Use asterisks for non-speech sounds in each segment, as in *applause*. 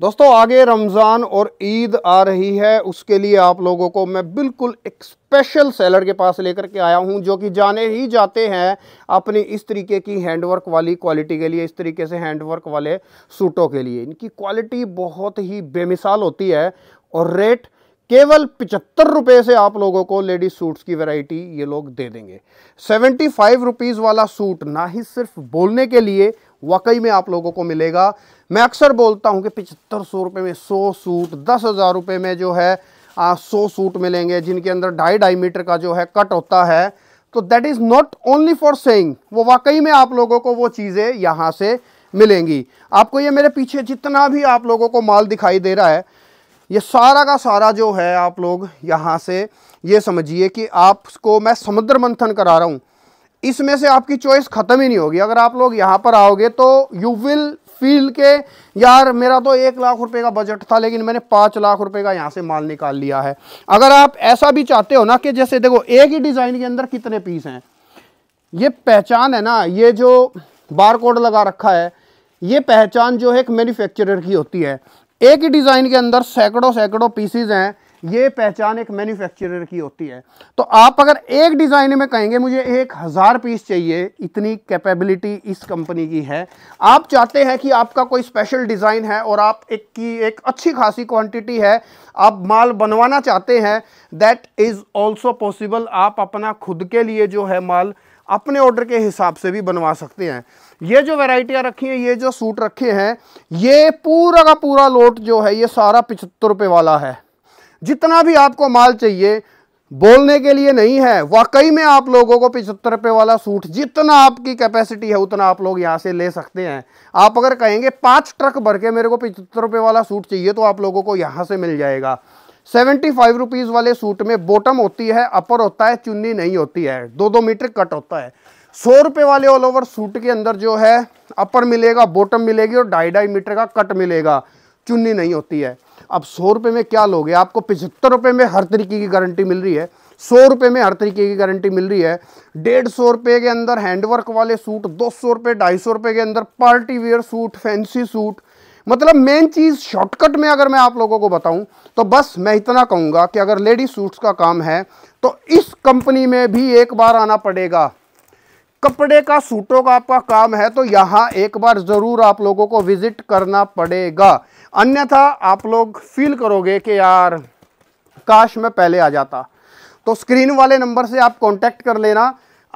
दोस्तों आगे रमज़ान और ईद आ रही है उसके लिए आप लोगों को मैं बिल्कुल एक स्पेशल सेलर के पास लेकर के आया हूं जो कि जाने ही जाते हैं अपनी इस तरीके की हैंडवर्क वाली क्वालिटी के लिए इस तरीके से हैंडवर्क वाले सूटों के लिए इनकी क्वालिटी बहुत ही बेमिसाल होती है और रेट केवल पिचहत्तर रुपये से आप लोगों को लेडीज सूट्स की वैरायटी ये लोग दे देंगे सेवेंटी फाइव रुपीज़ वाला सूट ना ही सिर्फ बोलने के लिए वाकई में आप लोगों को मिलेगा मैं अक्सर बोलता हूँ कि पिछहत्तर सौ रुपये में सौ सूट दस हज़ार रुपये में जो है सौ सूट मिलेंगे जिनके अंदर ढाई ढाई मीटर का जो है कट होता है तो that is not only for saying वो वाकई में आप लोगों को वो चीज़ें यहाँ से मिलेंगी आपको ये मेरे पीछे जितना भी आप लोगों को माल दिखाई दे रहा है ये सारा का सारा जो है आप लोग यहाँ से ये समझिए कि आपको मैं समुद्र मंथन करा रहा हूँ इसमें से आपकी चॉइस ख़त्म ही नहीं होगी अगर आप लोग यहाँ पर आओगे तो यू विल फील के यार मेरा तो एक लाख रुपए का बजट था लेकिन मैंने पाँच लाख रुपए का यहाँ से माल निकाल लिया है अगर आप ऐसा भी चाहते हो ना कि जैसे देखो एक ही डिज़ाइन के अंदर कितने पीस हैं ये पहचान है ना ये जो बार कोड लगा रखा है ये पहचान जो है एक मैन्युफैक्चरर की होती है एक ही डिज़ाइन के अंदर सैकड़ों सैकड़ों पीसीज हैं ये पहचान एक मैन्युफैक्चरर की होती है तो आप अगर एक डिज़ाइन में कहेंगे मुझे एक हज़ार पीस चाहिए इतनी कैपेबिलिटी इस कंपनी की है आप चाहते हैं कि आपका कोई स्पेशल डिज़ाइन है और आप एक की एक अच्छी खासी क्वांटिटी है आप माल बनवाना चाहते हैं दैट इज़ ऑल्सो पॉसिबल आप अपना खुद के लिए जो है माल अपने ऑर्डर के हिसाब से भी बनवा सकते हैं ये जो वेराइटियाँ रखी हैं ये जो सूट रखे हैं ये पूरा का पूरा लोट जो है ये सारा पचहत्तर रुपये वाला है जितना भी आपको माल चाहिए बोलने के लिए नहीं है वाकई में आप लोगों को पिछहत्तर रुपये वाला सूट जितना आपकी कैपेसिटी है उतना आप लोग यहाँ से ले सकते हैं आप अगर कहेंगे पाँच ट्रक भर के मेरे को पिछहत्तर रुपये वाला सूट चाहिए तो आप लोगों को यहाँ से मिल जाएगा सेवेंटी फाइव रुपीज़ वाले सूट में बॉटम होती है अपर होता है चुन्नी नहीं होती है दो दो मीटर कट होता है सौ रुपये वाले ऑल ओवर सूट के अंदर जो है अपर मिलेगा बॉटम मिलेगी और ढाई ढाई मीटर का कट मिलेगा चुन्नी नहीं होती है अब सौ रुपये में क्या लोगे आपको पिछहत्तर रुपये में हर तरीके की गारंटी मिल रही है सौ रुपये में हर तरीके की गारंटी मिल रही है डेढ़ सौ रुपये के अंदर हैंडवर्क वाले सूट दो सौ रुपये ढाई सौ रुपये के अंदर party wear suit fancy suit मतलब मेन चीज़ शॉर्टकट में अगर मैं आप लोगों को बताऊं तो बस मैं इतना कहूंगा कि अगर लेडी सूट्स का काम है तो इस कंपनी में भी एक बार आना पड़ेगा कपड़े का सूटों का आपका काम है तो यहाँ एक बार ज़रूर आप लोगों को विजिट करना पड़ेगा अन्यथा आप लोग फील करोगे कि यार काश मैं पहले आ जाता तो स्क्रीन वाले नंबर से आप कांटेक्ट कर लेना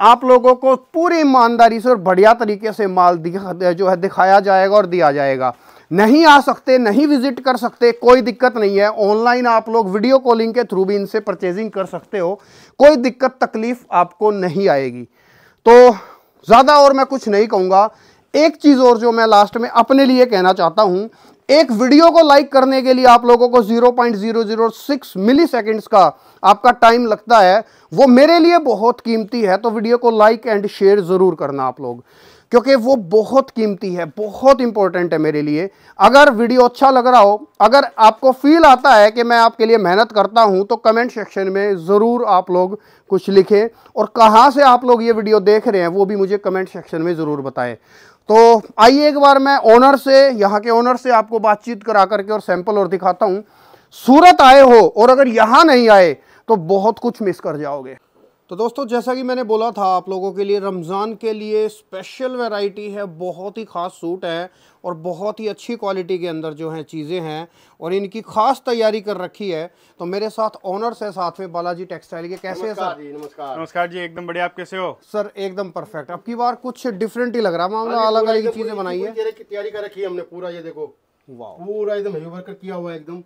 आप लोगों को पूरी ईमानदारी से और बढ़िया तरीके से माल जो है दिखाया जाएगा और दिया जाएगा नहीं आ सकते नहीं विजिट कर सकते कोई दिक्कत नहीं है ऑनलाइन आप लोग वीडियो कॉलिंग के थ्रू भी इनसे परचेजिंग कर सकते हो कोई दिक्कत तकलीफ़ आपको नहीं आएगी तो ज़्यादा और मैं कुछ नहीं कहूँगा एक चीज़ और जो मैं लास्ट में अपने लिए कहना चाहता हूँ एक वीडियो को लाइक करने के लिए आप लोगों को 0.006 मिली सेकेंड्स का आपका टाइम लगता है वो मेरे लिए बहुत कीमती है तो वीडियो को लाइक एंड शेयर ज़रूर करना आप लोग क्योंकि वो बहुत कीमती है बहुत इंपॉर्टेंट है मेरे लिए अगर वीडियो अच्छा लग रहा हो अगर आपको फील आता है कि मैं आपके लिए मेहनत करता हूं तो कमेंट सेक्शन में ज़रूर आप लोग कुछ लिखें और कहां से आप लोग ये वीडियो देख रहे हैं वो भी मुझे कमेंट सेक्शन में ज़रूर बताएं तो आइए एक बार मैं ओनर से यहाँ के ओनर से आपको बातचीत करा करके और सैंपल और दिखाता हूँ सूरत आए हो और अगर यहाँ नहीं आए तो बहुत कुछ मिस कर जाओगे तो दोस्तों जैसा कि मैंने बोला था आप लोगों के लिए रमज़ान के लिए स्पेशल वैरायटी है बहुत ही ख़ास सूट है और बहुत ही अच्छी क्वालिटी के अंदर जो हैं चीज़ें हैं और इनकी ख़ास तैयारी कर रखी है तो मेरे साथ ऑनर्स है साथ में बालाजी टेक्सटाइल के कैसे हैं सर जी नमस्कार नमस्कार जी एकदम बढ़िया आप कैसे हो सर एकदम परफेक्ट अब की बार कुछ डिफरेंट ही लग रहा मामला अलग अलग चीज़ें बनाई है तैयारी कर रखी है हमने पूरा ये देखो पूरा एकदम किया हुआ है एकदम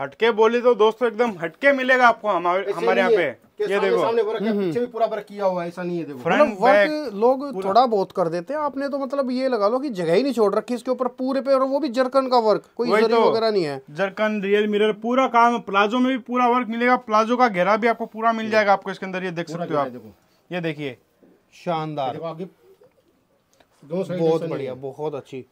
हटके बोली तो दोस्तों एकदम हटके मिलेगा आपको हमारे यहाँ पे ये देखो सामने हम्म, हम्म। पीछे भी पूरा वर्क किया हुआ ऐसा नहीं है देखो फ्रंट वर्क मतलब लोग थोड़ा बहुत कर देते हैं आपने तो मतलब ये लगा लो कि जगह ही नहीं छोड़ रखी इसके ऊपर पूरे पे और वो भी जरकन का वर्क कोई जरी तो। वगैरह नहीं है जरकन रियल मिरर पूरा काम प्लाजो में भी पूरा वर्क मिलेगा प्लाजो का घेरा भी आपको पूरा मिल जाएगा आपको इसके अंदर ये देख सकते हो आप ये देखिए शानदार बहुत बढ़िया बहुत अच्छी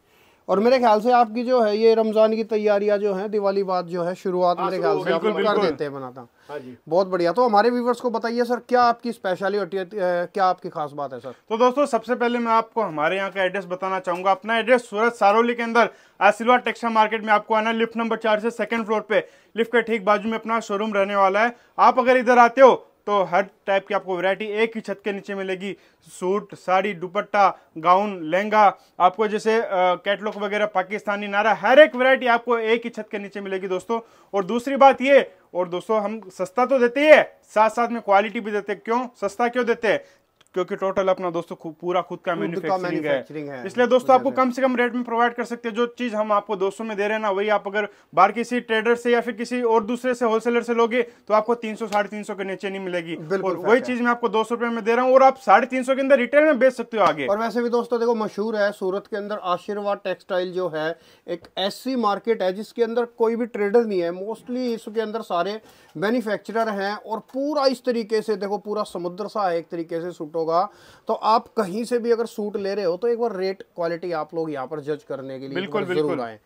और मेरे ख्याल से आपकी जो है ये रमज़ान की तैयारियां जो हैं दिवाली बाद जो है शुरुआत हाँ, मेरे ख्याल से आप कर देते हैं बनाता हूँ हाँ बहुत बढ़िया तो हमारे व्यूवर्स को बताइए सर क्या आपकी स्पेशलिटी क्या आपकी खास बात है सर तो दोस्तों सबसे पहले मैं आपको हमारे यहाँ का एड्रेस बताना चाहूंगा अपना एड्रेस सूरत सारोली के अंदर आशीर्वाद टेक्सा मार्केट में आपको आना लिफ्ट नंबर चार से सेकंड फ्लोर पे लिफ्ट के ठीक बाजू में अपना शोरूम रहने वाला है आप अगर इधर आते हो तो हर टाइप की आपको वैरायटी एक ही छत के नीचे मिलेगी सूट साड़ी दुपट्टा गाउन लहंगा आपको जैसे कैटलॉग वगैरह पाकिस्तानी नारा हर एक वैरायटी आपको एक ही छत के नीचे मिलेगी दोस्तों और दूसरी बात ये और दोस्तों हम सस्ता तो देते ही है साथ साथ में क्वालिटी भी देते क्यों सस्ता क्यों देते हैं क्योंकि टोटल अपना दोस्तों पूरा खुद का मैन्युफैक्चरिंग है, है। इसलिए दोस्तों आपको कम से कम रेट में प्रोवाइड कर सकते हैं जो चीज हम आपको दोस्तों में दे रहे हैं ना वही आप अगर बाहर किसी ट्रेडर से या फिर किसी और दूसरे से होलसेलर से लोगे तो आपको तीन सौ साढ़े तीन सौ के नीचे नहीं मिलेगी और वही चीज मैं आपको दो सौ में दे रहा हूँ और आप साढ़े तीन सौ के अंदर रिटेल में बेच सकते हो आगे और वैसे भी दोस्तों देखो मशहूर है सूरत के अंदर आशीर्वाद टेक्सटाइल जो है एक ऐसी मार्केट है जिसके अंदर कोई भी ट्रेडर नहीं है मोस्टली इसके अंदर सारे मैन्युफैक्चरर हैं और पूरा इस तरीके से देखो पूरा समुद्र सा है एक तरीके से सुटो होगा तो आप कहीं से भी अगर सूट ले रहे हो तो एक बार रेट क्वालिटी आप लोग यहाँ पर जज करने के लिए बिल्कुल जरूर आए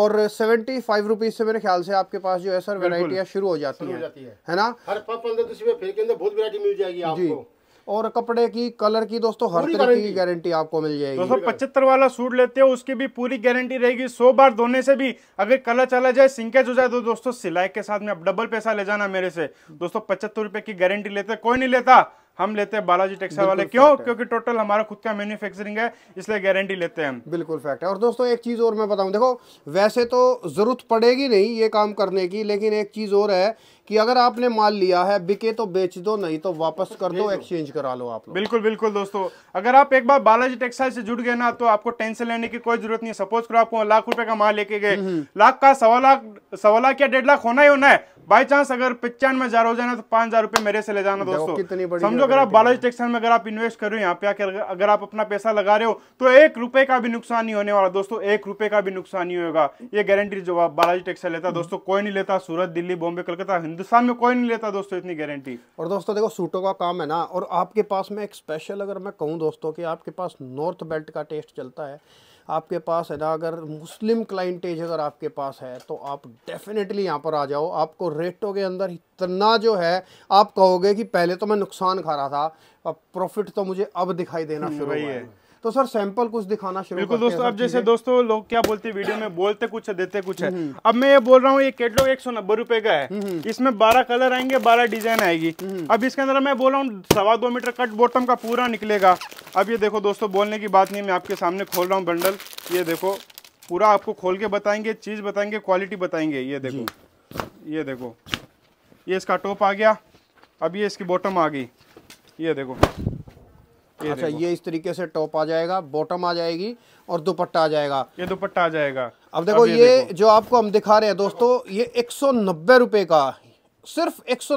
और सेवेंटी फाइव रुपीज से मेरे ख्याल से आपके पास जो है सर वेराइटियाँ शुरू हो जाती है, है ना हर बहुत वेरायटी मिल जाएगी आपको और कपड़े की कलर की दोस्तों हर तरह की गारंटी आपको मिल जाएगी दोस्तों पचहत्तर वाला सूट लेते हो उसकी भी पूरी गारंटी रहेगी सौ बार धोने से भी अगर कलर चला जाए सिंकेज हो जाए तो दोस्तों सिलाई के साथ में अब डबल पैसा ले जाना मेरे से दोस्तों पचहत्तर रुपए की गारंटी लेते कोई नहीं लेता हम लेते हैं बालाजी टेक्सटाइल वाले क्यों क्योंकि टोटल हमारा खुद का मैन्युफैक्चरिंग है इसलिए गारंटी लेते हैं हम बिल्कुल फैक्ट है और दोस्तों एक चीज़ और मैं बताऊं देखो वैसे तो ज़रूरत पड़ेगी नहीं ये काम करने की लेकिन एक चीज़ और है कि अगर आपने माल लिया है बिके तो बेच दो नहीं तो वापस कर दो एक्सचेंज करा लो आप बिल्कुल बिल्कुल दोस्तों अगर आप एक बार बालाजी टेक्सटाइल से जुड़ गए ना तो आपको टेंशन लेने की कोई जरूरत नहीं है सपोज करो आपको लाख रुपए का माल लेके गए हम्म। लाख का सवा लाख सवा लाख या डेढ़ लाख होना ही होना है बाई चांस अगर पचानवे हजार हो जाना तो पांच हजार रुपए मेरे से ले जाना दोस्तों कितनी बड़ी समझो अगर आप बालाजी टेक्सटाइल में अगर आप इन्वेस्ट कर रहे हो यहाँ पे आकर अगर आप अपना पैसा लगा रहे हो तो एक रुपए का भी नुकसान नहीं होने वाला दोस्तों एक रुपए का भी नुकसान नहीं होगा ये गारंटी जो बालाजी टेक्सटाइल लेता हम्म। दोस्तों कोई नहीं लेता सूरत दिल्ली बॉम्बे कलकत्ता हिंदुस्तान में कोई नहीं लेता दोस्तों इतनी गारंटी और दोस्तों देखो सूटों का काम है ना और आपके पास में एक स्पेशल अगर मैं कहूँ दोस्तों कि आपके पास नॉर्थ बेल्ट का टेस्ट चलता है आपके पास है ना अगर मुस्लिम क्लाइंटेज अगर आपके पास है तो आप डेफिनेटली यहाँ पर आ जाओ आपको रेटों के अंदर इतना जो है आप कहोगे कि पहले तो मैं नुकसान खा रहा था अब प्रॉफिट तो मुझे अब दिखाई देना हम्म, शुरू हुआ है तो सर सैंपल कुछ दिखाना शुरू बिल्कुल दोस्तों अब जैसे दोस्तों लोग क्या बोलते हैं वीडियो में बोलते कुछ है देते कुछ है हम्म, हम्म। अब मैं ये बोल रहा हूँ ये केटलॉग एक सौ नब्बे रुपए का है हम्म, इसमें बारह कलर आएंगे बारह डिजाइन आएगी अब इसके अंदर मैं बोल रहा हूँ सवा दो मीटर कट बॉटम का पूरा निकलेगा अब ये देखो दोस्तों बोलने की बात नहीं मैं आपके सामने खोल रहा हूँ बंडल ये देखो पूरा आपको खोल के बताएंगे चीज बताएंगे क्वालिटी बताएंगे ये देखो ये देखो ये इसका टॉप आ गया अब ये इसकी बॉटम आ गई ये देखो अच्छा ये इस तरीके से टॉप आ जाएगा बॉटम आ जाएगी और दुपट्टा आ जाएगा ये दुपट्टा आ जाएगा अब देखो अब ये, ये देखो। जो आपको हम दिखा रहे हैं दोस्तों ये एक सौ का सिर्फ एक सौ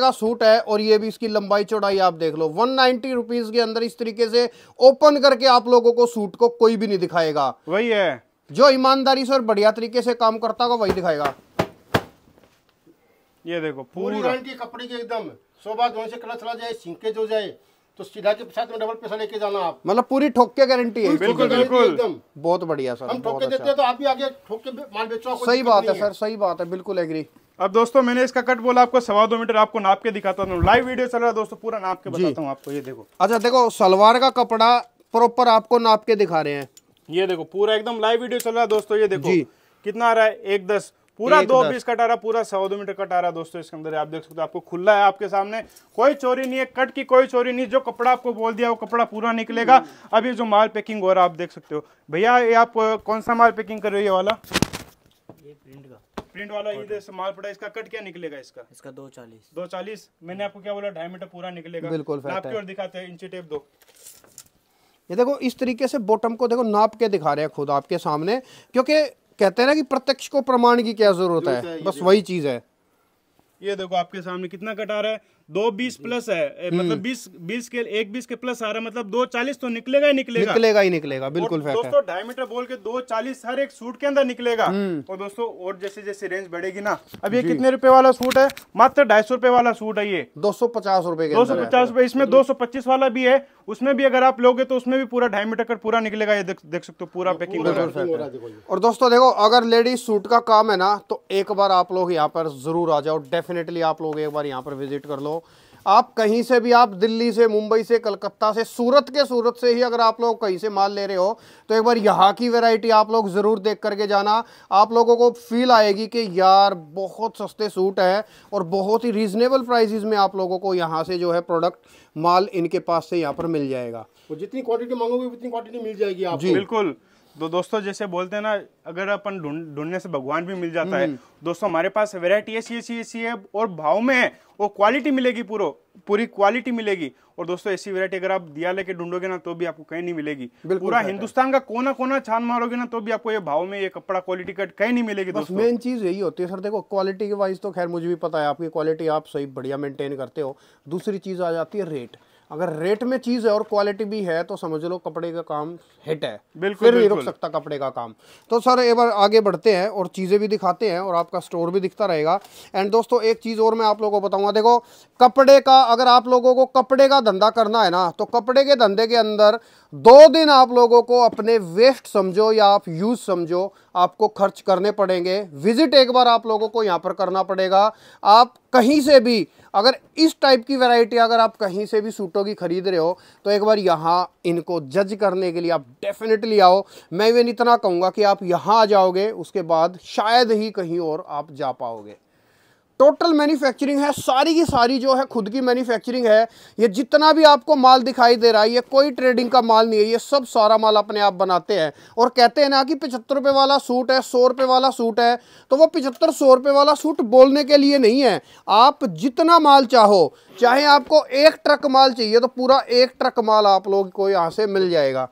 का सूट है और ये भी इसकी लंबाई चौड़ाई आप देख लो वन नाइनटी के अंदर इस तरीके से ओपन करके आप लोगों को सूट को कोई भी नहीं दिखाएगा वही है जो ईमानदारी से और बढ़िया तरीके से काम करता होगा वही दिखाएगा ये देखो पूरी गारंटी कपड़े की एकदम सौ बात से कलर चला जाए सिंकेज हो जाए तो सीधा के साथ में डबल पैसा लेके जाना आप मतलब पूरी ठोक के गारंटी है बिल्कुल बिल्कुल बहुत बढ़िया सर हम ठोक के देते अच्छा। हैं तो आप भी आगे ठोक के माल बेचो सही बात है सर सही बात है बिल्कुल एग्री अब दोस्तों मैंने इसका कट बोला आपको सवा दो मीटर आपको नाप के दिखाता हूँ लाइव वीडियो चल रहा है दोस्तों पूरा नाप के बताता हूँ आपको ये देखो अच्छा देखो सलवार का कपड़ा प्रॉपर आपको नाप के दिखा रहे हैं ये देखो पूरा एकदम लाइव वीडियो चल रहा है दोस्तों ये देखो कितना आ रहा है एक दस पूरा दो बीस कटारा पूरा सवा दो मीटर कटारा दोस्तों इसके अंदर आप देख सकते हो आपको खुला है आपके सामने कोई चोरी नहीं है कट की कोई चोरी नहीं जो कपड़ा आपको बोल दिया वो कपड़ा पूरा निकलेगा हम्म। अभी जो माल पैकिंग हो रहा है आप देख सकते हो भैया ये आप कौन सा माल पैकिंग कर रहे हो ये वाला प्रिंट वाला ये माल पड़ा इसका कट क्या निकलेगा इसका इसका दो चालीस दो चालीस मैंने आपको क्या बोला ढाई मीटर पूरा निकलेगा बिल्कुल आपके और दिखाते हैं इंची टेप दो ये देखो इस तरीके से बॉटम को देखो नाप के दिखा रहे हैं खुद आपके सामने क्योंकि कहते हैं ना कि प्रत्यक्ष को प्रमाण की क्या जरूरत है बस वही चीज है ये देखो आपके सामने कितना कटार रहा है दो बीस प्लस है मतलब हम्म। बीस बीस के एक बीस के प्लस आ रहा है मतलब दो चालीस तो निकलेगा ही निकलेगा निकलेगा ही निकलेगा बिल्कुल दोस्तों डायमीटर बोल के दो चालीस हर एक सूट के अंदर निकलेगा हम्म। और दोस्तों और जैसे जैसे रेंज बढ़ेगी ना अब ये कितने रुपए वाला सूट है मात्र ढाई सौ रुपए वाला सूट है ये दो सौ पचास रुपए दो सौ पचास रुपए इसमें दो सौ पच्चीस वाला भी है उसमें भी अगर आप लोगे तो उसमें भी पूरा ढाई मीटर का पूरा निकलेगा ये देख सकते हो पूरा पैकिंग और दोस्तों देखो अगर लेडीज सूट का काम है ना तो एक बार आप लोग यहाँ पर जरूर आ जाओ डेफिनेटली आप लोग एक बार यहाँ पर विजिट कर लो आप कहीं से भी आप दिल्ली से मुंबई से कलकत्ता से सूरत के सूरत से ही अगर आप लोग कहीं से माल ले रहे हो तो एक बार यहाँ की वैरायटी आप लोग ज़रूर देख करके जाना आप लोगों को फील आएगी कि यार बहुत सस्ते सूट है और बहुत ही रीज़नेबल प्राइजेज में आप लोगों को यहाँ से जो है प्रोडक्ट माल इनके पास से यहाँ पर मिल जाएगा और जितनी क्वान्टिटी मांगोगे उतनी क्वान्टिटी मिल जाएगी आप बिल्कुल तो दोस्तों जैसे बोलते हैं ना अगर अपन ढूंढने दुन, से भगवान भी मिल जाता है हम्म, हम्म। दोस्तों हमारे पास वेरायटी ऐसी ऐसी ऐसी है और भाव में है और क्वालिटी मिलेगी पूरो पूरी क्वालिटी मिलेगी और दोस्तों ऐसी वेरायटी अगर आप दिया लेके ढूंढोगे ना तो भी आपको कहीं नहीं मिलेगी पूरा हिंदुस्तान का कोना कोना छान मारोगे ना तो भी आपको ये भाव में ये कपड़ा क्वालिटी कट कहीं नहीं मिलेगी दोस्तों मेन चीज यही होती है सर देखो क्वालिटी वाइज तो खैर मुझे भी पता है आपकी क्वालिटी आप सही बढ़िया मेंटेन करते हो दूसरी चीज आ जाती है रेट अगर रेट में चीज़ है और क्वालिटी भी है तो समझ लो कपड़े का काम हिट है बिल्कुल फिर नहीं रुक सकता कपड़े का काम तो सर एक बार आगे बढ़ते हैं और चीज़ें भी दिखाते हैं और आपका स्टोर भी दिखता रहेगा एंड दोस्तों एक चीज़ और मैं आप लोगों को बताऊंगा देखो कपड़े का अगर आप लोगों को कपड़े का धंधा करना है ना तो कपड़े के धंधे के अंदर दो दिन आप लोगों को अपने वेस्ट समझो या आप यूज़ समझो आपको खर्च करने पड़ेंगे विजिट एक बार आप लोगों को यहाँ पर करना पड़ेगा आप कहीं से भी अगर इस टाइप की वैरायटी अगर आप कहीं से भी सूटों की ख़रीद रहे हो तो एक बार यहाँ इनको जज करने के लिए आप डेफिनेटली आओ मैं इवन इतना कहूँगा कि आप यहाँ आ जाओगे उसके बाद शायद ही कहीं और आप जा पाओगे टोटल मैन्युफैक्चरिंग है सारी की सारी जो है खुद की मैन्युफैक्चरिंग है ये जितना भी आपको माल दिखाई दे रहा है ये कोई ट्रेडिंग का माल नहीं है ये सब सारा माल अपने आप बनाते हैं और कहते हैं ना कि पचहत्तर रुपये वाला सूट है सौ रुपये वाला सूट है तो वो पचहत्तर सौ रुपये वाला सूट बोलने के लिए नहीं है आप जितना माल चाहो चाहे आपको एक ट्रक माल चाहिए तो पूरा एक ट्रक माल आप लोग को यहाँ से मिल जाएगा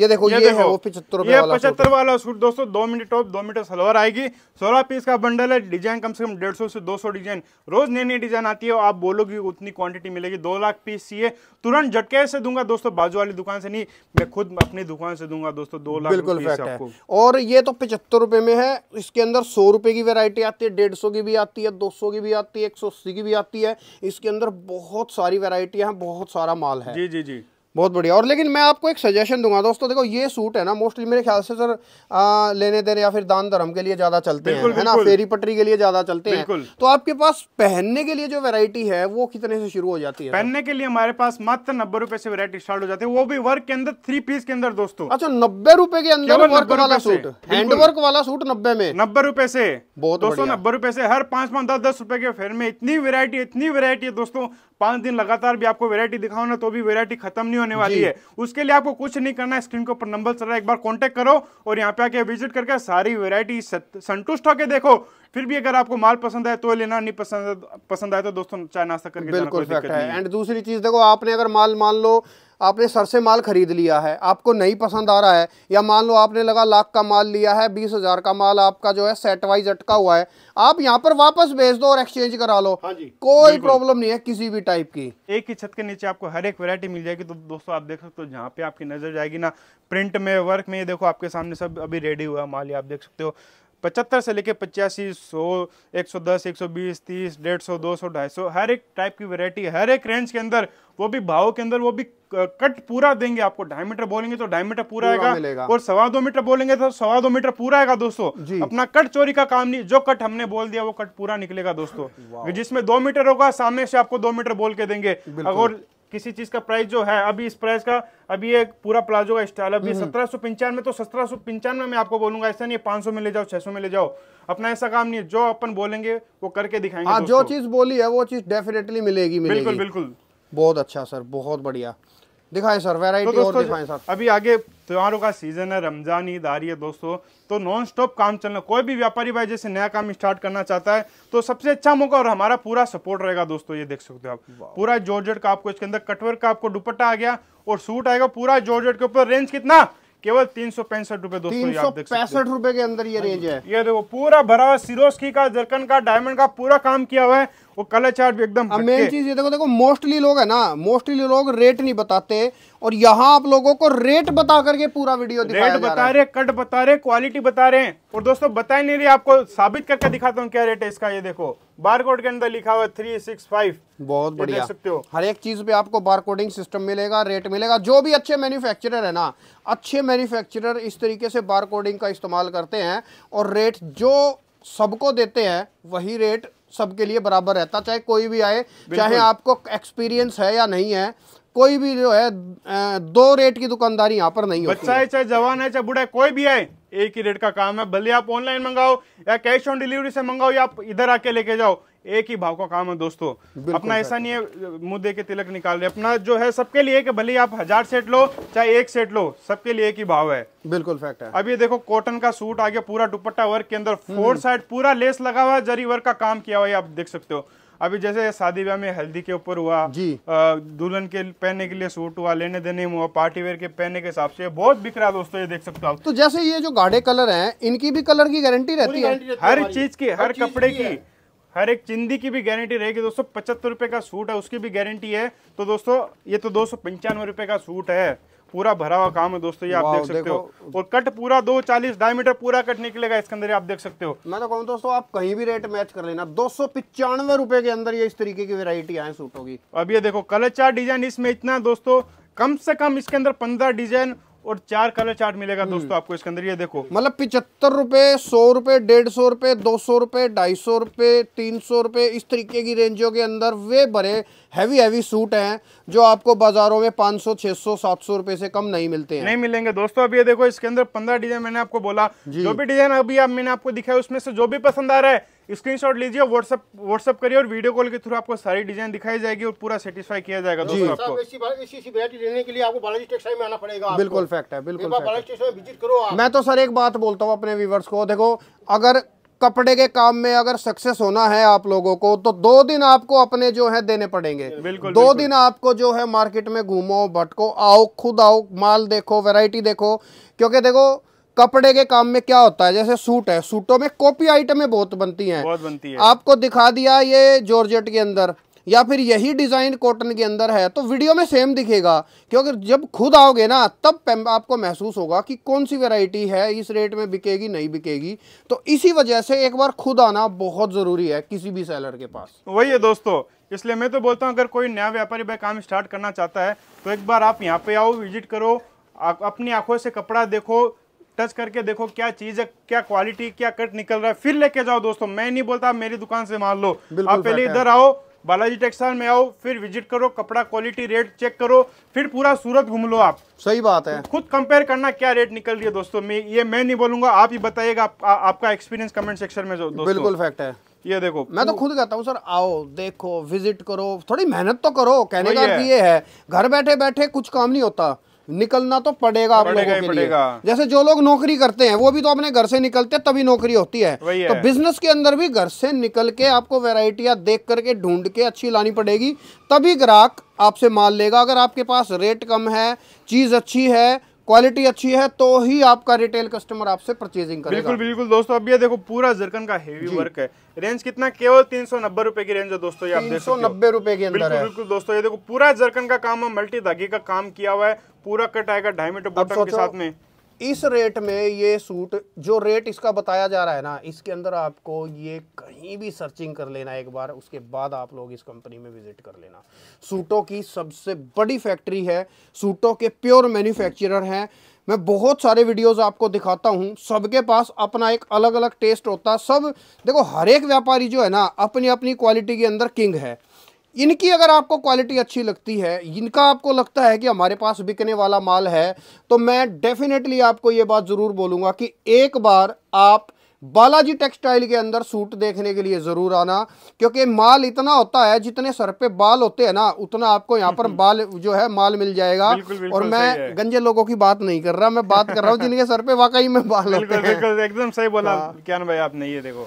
ये देखो ये, ये देखो, वो पिछहत्तर ये पचहत्तर वाला सूट दोस्तों दो मीटर टॉप दो मीटर सलवार आएगी सोलह पीस का बंडल है डिजाइन कम से कम डेढ़ सौ से दो सौ डिजाइन रोज नई नई डिजाइन आती है आप बोलोगे उतनी क्वांटिटी मिलेगी दो लाख पीस चाहिए तुरंत झटके से दूंगा दोस्तों बाजू वाली दुकान से नहीं मैं खुद अपनी दुकान से दूंगा दोस्तों दो लाख बिल्कुल और ये तो पिछहत्तर रुपए में है इसके अंदर सौ रुपए की वेरायटी आती है डेढ़ सौ की भी आती है दो सौ की भी आती है एक सौ अस्सी की भी आती है इसके अंदर बहुत सारी वेरायटियां है बहुत सारा माल है जी जी जी बहुत बढ़िया और लेकिन मैं आपको एक सजेशन दूंगा दोस्तों देखो ये सूट है ना मोस्टली मेरे ख्याल से सर आ, लेने देने या फिर दान धर्म के लिए ज़्यादा चलते हैं है ना फेरी पटरी के लिए ज़्यादा चलते हैं तो आपके पास पहनने के लिए जो वेरायटी है वो कितने से शुरू हो जाती है पहनने के लिए हमारे पास मात्र नब्बे रुपए से वेरायटी स्टार्ट हो जाती है वो भी वर्क के अंदर थ्री पीस के अंदर दोस्तों अच्छा नब्बे रुपए के अंदर वर्क वाला सूट हैंड वर्क वाला सूट नब्बे में नब्बे रुपए से बहुत दोस्तों नब्बे रुपए से हर पांच पांच दस दस रुपए के फेर में इतनी वेरायटी इतनी वेरायटी है दोस्तों पांच दिन लगातार भी आपको वेरायटी दिखाओ ना तो भी वेरायटी खत्म नहीं होने वाली है उसके लिए आपको कुछ नहीं करना है स्क्रीन के ऊपर नंबर चल रहा है एक बार कॉन्टेक्ट करो और यहाँ पे आके विजिट करके सारी वेरायटी संतुष्ट होकर देखो फिर भी अगर आपको माल पसंद है तो लेना नहीं पसंद तो- पसंद आए तो दोस्तों चाय नाश्ता करके बिल्कुल एंड दूसरी चीज़ देखो आपने अगर माल मान लो आपने सर से माल खरीद लिया है आपको नहीं पसंद आ रहा है या मान लो आपने लगा लाख का माल लिया है बीस हज़ार का माल आपका जो है सेट वाइज अटका हुआ है आप यहाँ पर वापस भेज दो और एक्सचेंज करा लो हाँ जी कोई प्रॉब्लम नहीं है किसी भी टाइप की एक ही छत के नीचे आपको हर एक वैरायटी मिल जाएगी तो दोस्तों आप देख सकते हो जहाँ पे आपकी नज़र जाएगी ना प्रिंट में वर्क में देखो आपके सामने सब अभी रेडी हुआ माल ये आप देख सकते हो पचहत्तर से लेकर पचासी सौ एक सौ दस एक सौ बीस तीस डेढ़ सौ दो सौ ढाई सौ हर एक टाइप की वैरायटी हर एक रेंज के अंदर वो भी भाव के अंदर वो भी कट पूरा देंगे आपको ढाई मीटर बोलेंगे तो ढाई मीटर पूरा आएगा और सवा दो मीटर बोलेंगे तो सवा दो मीटर पूरा आएगा दोस्तों अपना कट चोरी का काम नहीं जो कट हमने बोल दिया वो कट पूरा निकलेगा दोस्तों जिसमें दो मीटर होगा सामने से आपको दो मीटर बोल के देंगे अगर किसी चीज का प्राइस जो है अभी इस प्राइस का अभी ये पूरा प्लाजो का स्टाइल अभी हम्म। सत्रह सौ पंचानवे तो सत्रह सौ पंचानवे में आपको बोलूंगा ऐसा नहीं पांच सौ में ले जाओ छह सौ में ले जाओ अपना ऐसा काम नहीं है जो अपन बोलेंगे वो करके दिखाएंगे आ, हाँ, जो चीज बोली है वो चीज डेफिनेटली मिलेगी, मिलेगी बिल्कुल बिल्कुल बहुत अच्छा सर बहुत बढ़िया दिखाएं सर वेराइटी तो दिखाएं सर अभी आगे त्योहारों का सीजन है रमजान ईद आ रही है दोस्तों तो नॉन स्टॉप काम चलना कोई भी व्यापारी भाई जैसे नया काम स्टार्ट करना चाहता है तो सबसे अच्छा मौका और हमारा पूरा सपोर्ट रहेगा दोस्तों ये देख सकते हो आप पूरा जॉर्जेट का आपको इसके अंदर कटवर का आपको दुपट्टा आ गया और सूट आएगा पूरा जॉर्जेट के ऊपर रेंज कितना केवल तीन सौ पैंसठ रूपए दोस्तों पैंसठ रूपए के अंदर ये रेंज है ये देखो पूरा भरा हुआ सिरोस्की का जरकन का डायमंड का पूरा काम किया हुआ है वो कलर चार्ट भी एकदम मेन चीज ये देखो देखो मोस्टली लोग है ना मोस्टली लोग रेट नहीं बताते और यहाँ आप लोगों को रेट बता करके पूरा वीडियो रेट बता रहे कट बता रहे क्वालिटी बता रहे हैं और दोस्तों बता नहीं रही आपको साबित करके दिखाता हूँ क्या रेट है इसका ये देखो बार कोड के अंदर लिखा हुआ थ्री सिक्स फाइव बहुत बढ़िया सकते हो हर एक चीज पे आपको बार कोडिंग सिस्टम मिलेगा रेट मिलेगा जो भी अच्छे मैन्युफैक्चरर है ना अच्छे मैन्युफैक्चरर इस तरीके से बार कोडिंग का इस्तेमाल करते हैं और रेट जो सबको देते हैं वही रेट सबके लिए बराबर रहता चाहे कोई भी आए चाहे आपको एक्सपीरियंस है या नहीं है कोई भी जो है दो रेट की दुकानदारी यहाँ पर नहीं बच्चा है चाहे जवान है चाहे बुढ़ा कोई भी है एक ही रेट का काम है भले आप ऑनलाइन मंगाओ या कैश ऑन डिलीवरी से मंगाओ या आप इधर आके लेके जाओ एक ही भाव का काम है दोस्तों अपना ऐसा नहीं है मुद्दे के तिलक निकाल रहे अपना जो है सबके लिए कि भले आप हजार सेट लो चाहे एक सेट लो सबके लिए एक ही भाव है बिल्कुल फैक्ट है अब ये देखो कॉटन का सूट आ गया पूरा दुपट्टा वर्क के अंदर फोर हम्म। साइड पूरा लेस लगा हुआ है जरी वर्क का काम किया हुआ है आप देख सकते हो अभी जैसे शादी ब्याह में हल्दी के ऊपर हुआ जी दुल्हन के पहनने के लिए सूट हुआ लेने देने में हुआ पार्टी वेयर के पहनने के हिसाब से बहुत बिक रहा है दोस्तों ये देख सकते हो तो जैसे ये जो गाढ़े कलर है इनकी भी कलर की गारंटी रहती है हर चीज की हर कपड़े की हर एक चिंदी की भी गारंटी रहेगी दोस्तों पचहत्तर रुपए का सूट है उसकी भी गारंटी है तो दोस्तों ये तो दो सौ का सूट है पूरा भरा हुआ काम है दोस्तों ये आप देख सकते हो और कट पूरा दो चालीस डायमीटर पूरा कट निकलेगा इसके अंदर आप देख सकते हो मैं तो कहूँ दोस्तों आप कहीं भी रेट मैच कर लेना दो सौ रुपए के अंदर ये इस तरीके की वेरायटी आए सूटों की अब ये देखो कलर चार डिजाइन इसमें इतना दोस्तों कम से कम इसके अंदर पंद्रह डिजाइन और चार कलर चार्ट मिलेगा हम्म। दोस्तों आपको इसके अंदर ये देखो मतलब पिछहत्तर रुपए सौ रुपए डेढ़ सौ रुपए दो सौ रुपए ढाई सौ रुपए तीन सौ रुपए इस तरीके की रेंजों के अंदर वे बड़े हैवी हैवी सूट हैं जो आपको बाजारों में पांच सौ छह सौ सात सौ रुपए से कम नहीं मिलते हैं नहीं मिलेंगे दोस्तों अभी ये देखो इसके अंदर पंद्रह डिजाइन मैंने आपको बोला जो भी डिजाइन अभी मैंने आपको दिखाया उसमें से जो भी पसंद आ रहा है स्क्रीनशॉट लीजिए व्हाट्सएप व्हाट्सएप करिए और वीडियो कॉल के थ्रू आपको सारी डिजाइन दिखाई जाएगी और पूरा सेटिस्फाई किया जाएगा दोस्तों आपको लेने के लिए आपको बालाजी टेक्सटाइल में आना पड़ेगा बिल्कुल फैक्ट है बिल्कुल विजिट करो मैं तो सर एक बात बोलता हूँ अपने व्यूवर्स को देखो अगर कपड़े के काम में अगर सक्सेस होना है आप लोगों को तो दो दिन आपको अपने जो है देने पड़ेंगे बिल्कुल दो बिल्कुल। दिन आपको जो है मार्केट में घूमो भटको आओ खुद आओ माल देखो वैरायटी देखो क्योंकि देखो कपड़े के काम में क्या होता है जैसे सूट है सूटों में कॉपी आइटमें बहुत बनती हैं बहुत बनती है आपको दिखा दिया ये जॉर्जेट के अंदर या फिर यही डिज़ाइन कॉटन के अंदर है तो वीडियो में सेम दिखेगा क्योंकि जब खुद आओगे ना तब आपको महसूस होगा कि कौन सी वैरायटी है इस रेट में बिकेगी नहीं बिकेगी तो इसी वजह से एक बार खुद आना बहुत ज़रूरी है किसी भी सेलर के पास वही है दोस्तों इसलिए मैं तो बोलता हूँ अगर कोई नया व्यापारी भाई काम स्टार्ट करना चाहता है तो एक बार आप यहाँ पे आओ विजिट करो अपनी आंखों से कपड़ा देखो टच करके देखो क्या चीज है क्या क्वालिटी क्या कट निकल रहा है फिर लेके जाओ दोस्तों मैं नहीं बोलता मेरी दुकान से मान लो आप पहले इधर आओ बालाजी टेक्सटाइल में आओ फिर विजिट करो कपड़ा क्वालिटी रेट चेक करो फिर पूरा सूरत घूम लो आप सही बात है खुद कंपेयर करना क्या रेट निकल रही है दोस्तों मैं ये मैं नहीं बोलूंगा आप ही बताइएगा आप, आपका एक्सपीरियंस कमेंट सेक्शन में जो दोस्तों बिल्कुल फैक्ट है ये देखो मैं तो खुद कहता हूँ सर आओ देखो विजिट करो थोड़ी मेहनत तो करो कहने का ये है घर बैठे बैठे कुछ काम नहीं होता निकलना तो पड़ेगा आप लोगों के लिए जैसे जो लोग नौकरी करते हैं वो भी तो अपने घर से निकलते तभी नौकरी होती है तो बिजनेस के अंदर भी घर से निकल के आपको वेराइटियाँ देख करके ढूंढ के अच्छी लानी पड़ेगी तभी ग्राहक आपसे माल लेगा अगर आपके पास रेट कम है चीज़ अच्छी है क्वालिटी अच्छी है तो ही आपका रिटेल कस्टमर आपसे परचेजिंग करेगा बिल्कुल बिल्कुल दोस्तों अब ये देखो पूरा जरकन का हेवी वर्क है रेंज कितना केवल तीन सौ नब्बे रुपए की रेंज है दोस्तों तीन सौ नब्बे रुपए की बिल्कुल, है बिल्कुल दोस्तों ये देखो पूरा जरकन का काम है मल्टी धागे का काम किया हुआ है पूरा कट आएगा ढाई मीटर बॉटम के साथ में इस रेट में ये सूट जो रेट इसका बताया जा रहा है ना इसके अंदर आपको ये कहीं भी सर्चिंग कर लेना एक बार उसके बाद आप लोग इस कंपनी में विजिट कर लेना सूटों की सबसे बड़ी फैक्ट्री है सूटों के प्योर मैन्युफैक्चरर हैं मैं बहुत सारे वीडियोस आपको दिखाता हूँ सबके पास अपना एक अलग अलग टेस्ट होता सब देखो हर एक व्यापारी जो है ना अपनी अपनी क्वालिटी के अंदर किंग है इनकी अगर आपको क्वालिटी अच्छी लगती है इनका आपको लगता है कि हमारे पास बिकने वाला माल है तो मैं डेफिनेटली आपको ये बात ज़रूर बोलूँगा कि एक बार आप बालाजी टेक्सटाइल के अंदर सूट देखने के लिए ज़रूर आना क्योंकि माल इतना होता है जितने सर पे बाल होते हैं ना उतना आपको यहाँ पर हम्म। बाल जो है माल मिल जाएगा बिल्कुल, बिल्कुल और मैं गंजे लोगों की बात नहीं कर रहा मैं बात कर रहा हूँ जिनके सर पे वाकई में बाल *laughs* बिल्कुल, होते बिल्कुल, हैं एकदम सही बोला क्या हाँ। भाई आपने ये देखो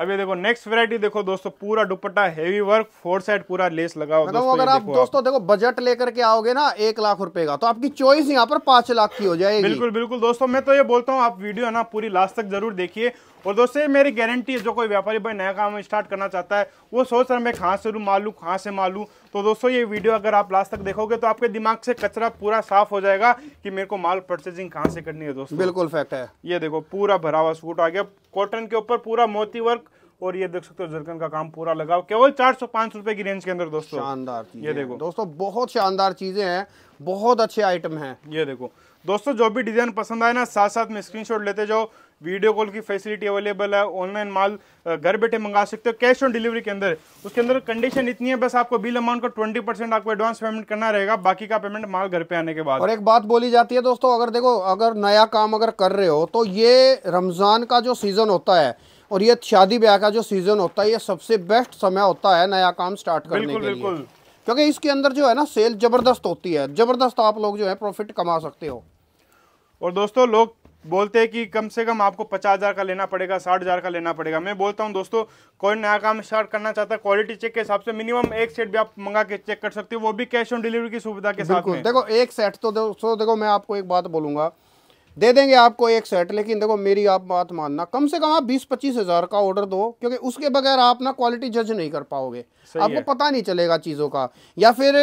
अब ये देखो नेक्स्ट वेरायटी देखो दोस्तों पूरा dupatta heavy work four side पूरा लेस लगा हुआ दोस्तों अगर आप दोस्तों देखो बजट लेकर के आओगे ना एक लाख रुपए का तो आपकी चॉइस यहाँ पर पांच लाख की हो जाएगी बिल्कुल बिल्कुल दोस्तों मैं तो ये बोलता हूँ आप वीडियो ना पूरी लास्ट तक जरूर देखिए और दोस्तों मेरी गारंटी है जो कोई व्यापारी भाई नया काम स्टार्ट करना चाहता है वो सोच रहा है मैं कहाँ से लूँ मालूँ कहाँ से मालूँ तो दोस्तों ये वीडियो अगर आप लास्ट तक देखोगे तो आपके दिमाग से कचरा पूरा साफ हो जाएगा कि मेरे को माल परचेजिंग कहाँ से करनी है दोस्तों बिल्कुल फैक्ट है ये देखो पूरा भरा हुआ सूट आ गया कॉटन के ऊपर पूरा मोती वर्क और ये देख सकते हो जरकन का काम पूरा लगाओ केवल चार सौ पांच रुपए की रेंज के अंदर दोस्तों शानदार ये देखो दोस्तों बहुत शानदार चीजें हैं बहुत अच्छे आइटम हैं ये देखो दोस्तों जो भी डिजाइन पसंद आए ना साथ साथ में स्क्रीनशॉट लेते जाओ वीडियो कॉल की फैसिलिटी अवेलेबल है ऑनलाइन माल घर बैठे मंगा सकते हो कैश ऑन डिलीवरी के अंदर उसके अंदर कंडीशन इतनी है बस आपको बिल अमाउंट का ट्वेंटी परसेंट आपको एडवांस पेमेंट करना रहेगा बाकी का पेमेंट माल घर पे आने के बाद और एक बात बोली जाती है दोस्तों अगर देखो अगर नया काम अगर कर रहे हो तो ये रमज़ान का जो सीज़न होता है और ये शादी ब्याह का जो सीज़न होता है ये सबसे बेस्ट समय होता है नया काम स्टार्ट करने बिल्कुल, के लिए बिल्कुल क्योंकि इसके अंदर जो है ना सेल ज़बरदस्त होती है ज़बरदस्त आप लोग जो है प्रॉफिट कमा सकते हो और दोस्तों लोग बोलते हैं कि कम से कम आपको पचास हज़ार का लेना पड़ेगा साठ हज़ार का लेना पड़ेगा मैं बोलता हूँ दोस्तों कोई नया काम स्टार्ट करना चाहता है क्वालिटी चेक के हिसाब से मिनिमम एक सेट भी आप मंगा के चेक कर सकते हो वो भी कैश ऑन डिलीवरी की सुविधा के साथ देखो एक सेट तो दोस्तों देखो मैं आपको एक बात बोलूँगा दे देंगे आपको एक सेट लेकिन देखो मेरी आप बात मानना कम से कम आप बीस पच्चीस हज़ार का ऑर्डर दो क्योंकि उसके बगैर आप ना क्वालिटी जज नहीं कर पाओगे आपको पता नहीं चलेगा चीज़ों का या फिर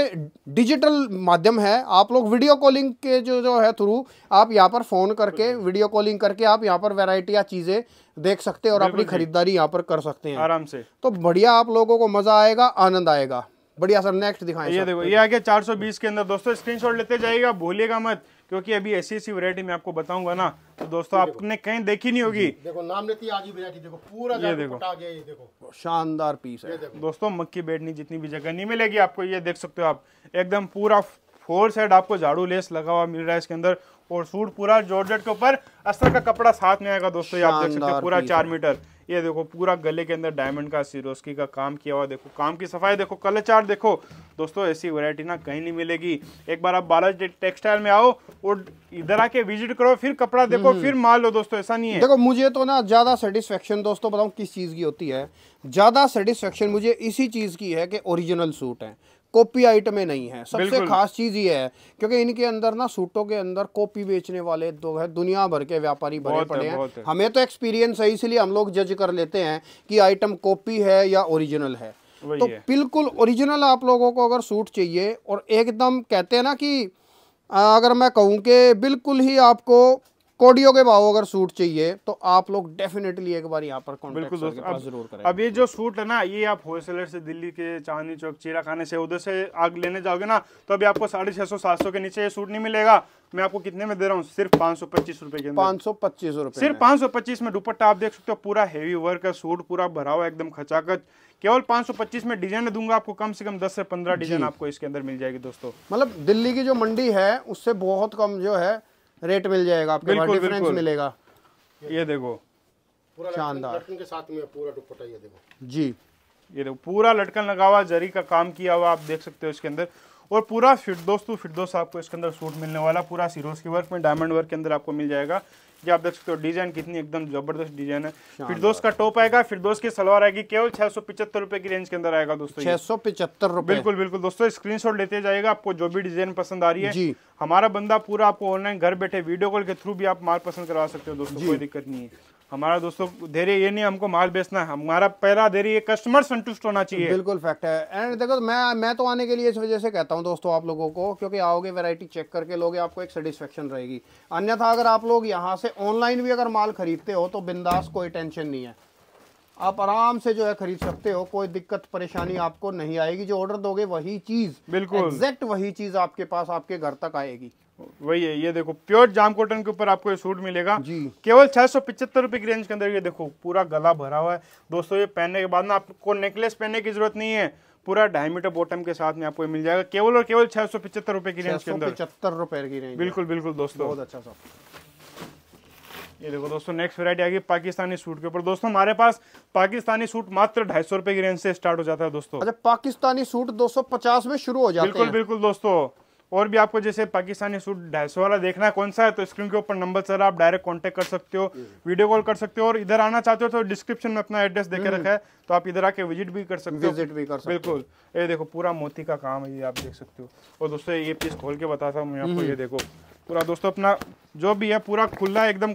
डिजिटल माध्यम है आप लोग वीडियो कॉलिंग के जो जो है थ्रू आप यहाँ पर फ़ोन करके वीडियो कॉलिंग करके आप यहाँ पर वेराइटी या चीज़ें देख सकते हैं और अपनी खरीदारी यहाँ पर कर सकते हैं आराम से तो बढ़िया आप लोगों को मज़ा आएगा आनंद आएगा बढ़िया सर नेक्स्ट दिखाएंगे ये देखो ये के अंदर दोस्तों स्क्रीन लेते जाएगा भूलिएगा मत क्योंकि अभी ऐसी ऐसी वरायटी में आपको बताऊंगा ना तो दोस्तों आपने कहीं देखी नहीं होगी देखो नाम लेती आज वरायटी देखो पूरा ये देखो शानदार पीस है दोस्तों मक्की बैठनी जितनी भी जगह नहीं मिलेगी आपको ये देख सकते हो आप एकदम पूरा फोर साइड आपको झाड़ू लेस लगा हुआ मिल रहा है इसके अंदर और सूट पूरा जॉर्जेट के ऊपर अस्तर का कपड़ा साथ में आएगा दोस्तों आप देख सकते हैं पूरा चार मीटर ये देखो पूरा गले के अंदर डायमंड का सिरोस्की का काम किया हुआ देखो काम की सफाई देखो कलर चार देखो दोस्तों ऐसी वैरायटी ना कहीं नहीं मिलेगी एक बार आप बालाजी टेक्सटाइल में आओ और इधर आके विजिट करो फिर कपड़ा देखो हम्म। फिर माल लो दोस्तों ऐसा नहीं है देखो मुझे तो ना ज़्यादा सेटिस्फेक्शन दोस्तों बताऊँ किस चीज़ की होती है ज़्यादा सेटिस्फेक्शन मुझे इसी चीज़ की है कि ओरिजिनल सूट है कॉपी आइटमें नहीं है सबसे खास चीज़ ये है क्योंकि इनके अंदर ना सूटों के अंदर कॉपी बेचने वाले दो है दुनिया भर के व्यापारी भरे पड़े हैं है। हमें तो एक्सपीरियंस है इसलिए हम लोग जज कर लेते हैं कि आइटम कॉपी है या ओरिजिनल है तो बिल्कुल ओरिजिनल आप लोगों को अगर सूट चाहिए और एकदम कहते हैं ना कि अगर मैं कहूँ कि बिल्कुल ही आपको कोडियो के भाव अगर सूट चाहिए तो आप लोग डेफिनेटली एक बार यहाँ पर बिल्कुल दोस्त जरूर करें अब ये जो सूट है ना ये आप होलसेलर से दिल्ली के चांदनी चौक खाने से उधर से आग लेने जाओगे ना तो अभी आपको साढ़े छह सौ सात सौ के नीचे ये सूट नहीं मिलेगा मैं आपको कितने में दे रहा हूँ सिर्फ पाँच सौ पच्चीस रुपए के पाँच सौ पच्चीस रुपए सिर्फ पाँच सौ पच्चीस में दुपट्टा आप देख सकते हो पूरा हेवी वर्क है सूट पूरा भरा हुआ एकदम खचाखच केवल सौ पच्चीस में डिजाइन दूंगा आपको कम से कम दस से पंद्रह डिजाइन आपको इसके अंदर मिल जाएगी दोस्तों मतलब दिल्ली की जो मंडी है उससे बहुत कम जो है रेट मिल जाएगा आपके पास डिफरेंस मिलेगा ये देखो शानदार के साथ में पूरा दुपट्टा ये देखो जी ये देखो पूरा लटकन लगा हुआ जरी का काम किया हुआ आप देख सकते हो इसके अंदर और पूरा फिट दोस्तों फिट दोस्त आपको इसके अंदर सूट मिलने वाला पूरा सिरोज के वर्क में डायमंड वर्क के अंदर आपको मिल जाएगा ये आप देख सकते हो डिजाइन कितनी एकदम जबरदस्त डिजाइन है फिर दोस्त का टॉप आएगा फिर दोस्त की सलवार आएगी केवल छह सौ पिछहत्तर रुपए की रेंज के अंदर आएगा दोस्तों छह सौ पिछहत्तर रुपए बिल्कुल बिल्कुल दोस्तों शॉट लेते जाएगा आपको जो भी डिजाइन पसंद आ रही है हमारा बंदा पूरा आपको ऑनलाइन घर बैठे वीडियो कॉल के थ्रू भी आप माल पसंद करवा सकते हो दोस्तों कोई दिक्कत नहीं है हमारा दोस्तों धैर्य ये नहीं हमको माल बेचना है हमारा पहला धैर्य ये कस्टमर संतुष्ट होना चाहिए बिल्कुल फैक्ट है एंड देखो मैं मैं तो आने के लिए इस वजह से कहता हूँ दोस्तों आप लोगों को क्योंकि आओगे वैरायटी चेक करके लोगे आपको एक सेटिस्फेक्शन रहेगी अन्यथा अगर आप लोग यहाँ से ऑनलाइन भी अगर माल खरीदते हो तो बिंदास कोई टेंशन नहीं है आप आराम से जो है खरीद सकते हो कोई दिक्कत परेशानी आपको नहीं आएगी जो ऑर्डर दोगे वही चीज बिल्कुल एग्जैक्ट वही चीज आपके पास आपके घर तक आएगी वही है ये देखो प्योर जाम कॉटन के ऊपर आपको ये सूट मिलेगा केवल छह सौ पिछहत्तर रुपए की रेंज के अंदर ये देखो पूरा गला भरा हुआ है दोस्तों ये पहनने के बाद ना आपको नेकलेस पहनने की जरूरत नहीं है पूरा डायमीटर बॉटम के साथ में आपको मिल जाएगा केवल और केवल छह सौ पिछहत्तर रुपए की रेंज के अंदर पचहत्तर रुपए की रेंज बिल्कुल बिल्कुल दोस्तों बहुत अच्छा ये देखो दोस्तों नेक्स्ट वेरायटी आ गई पाकिस्तानी सूट के ऊपर दोस्तों हमारे पास पाकिस्तानी सूट मात्र ढाई सौ रुपए की रेंज से स्टार्ट हो जाता है दोस्तों अच्छा पाकिस्तानी सूट दो सौ पचास में शुरू हो जाता है बिल्कुल बिल्कुल दोस्तों और भी आपको जैसे पाकिस्तानी सूट ढाई सौ वाला देखना है कौन सा है तो स्क्रीन के ऊपर नंबर चल रहा आप डायरेक्ट कांटेक्ट कर सकते हो वीडियो कॉल कर सकते हो और इधर आना चाहते हो तो डिस्क्रिप्शन में अपना एड्रेस देकर रखा है तो आप इधर आके विजिट भी कर सकते हो विजिट भी कर सकते बिल्कुल ये देखो पूरा मोती का काम है ये आप देख सकते हो और दोस्तों ये पीस खोल के बताता हूँ मैं आपको ये हम्म। देखो पूरा दोस्तों अपना जो भी है पूरा खुला एकदम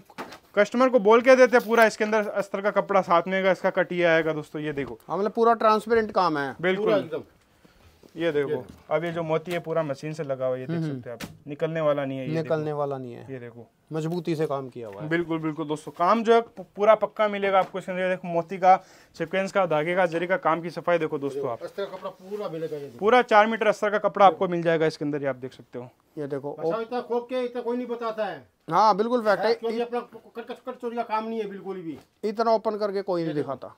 कस्टमर को बोल के देते हैं पूरा इसके अंदर अस्तर का कपड़ा साथ में इसका कटिया आएगा दोस्तों ये देखो हाँ, मतलब पूरा ट्रांसपेरेंट काम है बिल्कुल ये देखो अब ये जो मोती है पूरा मशीन से लगा हुआ ये देख सकते हैं आप निकलने वाला नहीं है ये निकलने वाला नहीं है ये देखो मजबूती से काम किया हुआ है बिल्कुल बिल्कुल दोस्तों काम जो है पूरा पक्का मिलेगा आपको देखो मोती का सिक्वेंस का धागे का जरी का काम की सफाई देखो दोस्तों आप अस्तर का कपड़ा पूरा मिलेगा पूरा चार मीटर अस्तर का कपड़ा आपको मिल जाएगा इसके अंदर आप देख सकते हो ये देखो अच्छा, इतना खोप के इतना कोई नहीं बताता है हाँ बिल्कुल फैक्ट है काम नहीं है बिल्कुल भी इतना ओपन करके कोई नहीं दिखाता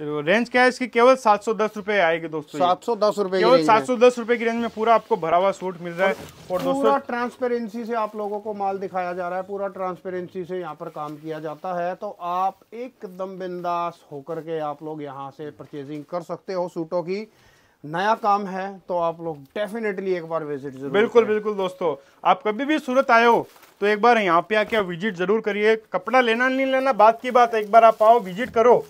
रेंज क्या है इसकी केवल सात सौ दस रुपए आएगी दोस्तों सात सौ दस रुपए केवल सात सौ दस रुपए की रेंज में पूरा आपको भरा हुआ सूट मिल रहा है और दोस्तों ट्रांसपेरेंसी से आप लोगों को माल दिखाया जा रहा है पूरा ट्रांसपेरेंसी से यहाँ पर काम किया जाता है तो आप एकदम बिंदास होकर के आप लोग यहाँ से परचेजिंग कर सकते हो सूटों की नया काम है तो आप लोग डेफिनेटली एक बार विजिट जरूर बिल्कुल बिल्कुल दोस्तों आप कभी भी सूरत आए हो तो एक बार यहाँ पे आके विजिट जरूर करिए कपड़ा लेना नहीं लेना बात की बात एक बार आप आओ विजिट करो